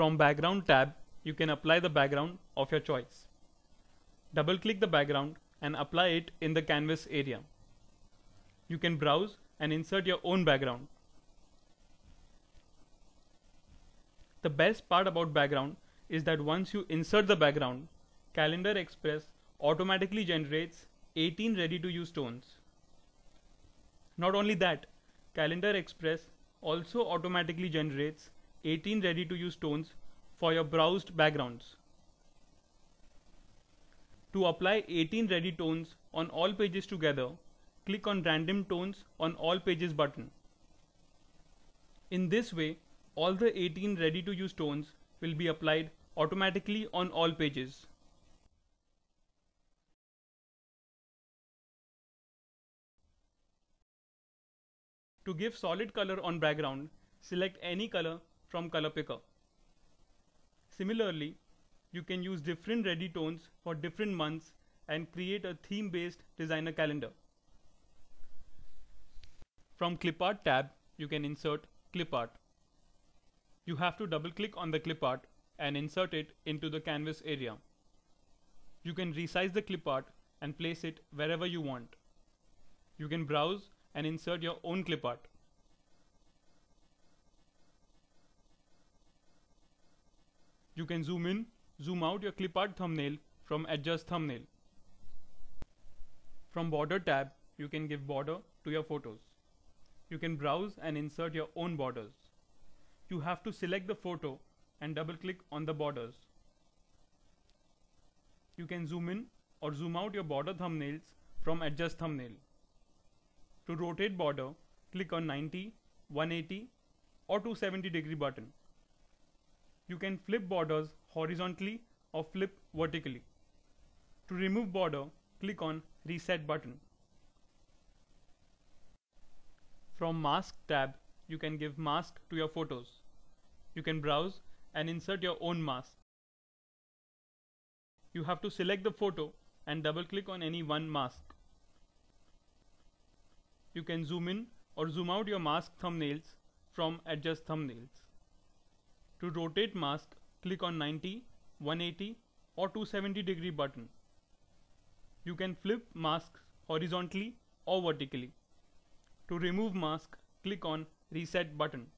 from background tab, you can apply the background of your choice. Double click the background and apply it in the canvas area. You can browse and insert your own background. The best part about background is that once you insert the background, Calendar Express automatically generates 18 ready to use tones. Not only that, Calendar Express also automatically generates 18 ready to use tones for your browsed backgrounds. To apply 18 ready tones on all pages together, click on random tones on all pages button. In this way, all the 18 ready to use tones will be applied automatically on all pages. To give solid color on background, select any color from color picker. Similarly, you can use different ready tones for different months and create a theme based designer calendar. From clip art tab, you can insert clip art. You have to double click on the clip art and insert it into the canvas area. You can resize the clip art and place it wherever you want. You can browse and insert your own clip art. You can zoom in, zoom out your clip art thumbnail from adjust thumbnail. From border tab, you can give border to your photos. You can browse and insert your own borders. You have to select the photo and double click on the borders. You can zoom in or zoom out your border thumbnails from adjust thumbnail. To rotate border, click on 90, 180 or 270 degree button you can flip borders horizontally or flip vertically. To remove border, click on Reset button. From Mask tab, you can give mask to your photos. You can browse and insert your own mask. You have to select the photo and double click on any one mask. You can zoom in or zoom out your mask thumbnails from adjust thumbnails. To rotate mask, click on 90, 180 or 270 degree button. You can flip masks horizontally or vertically. To remove mask, click on reset button.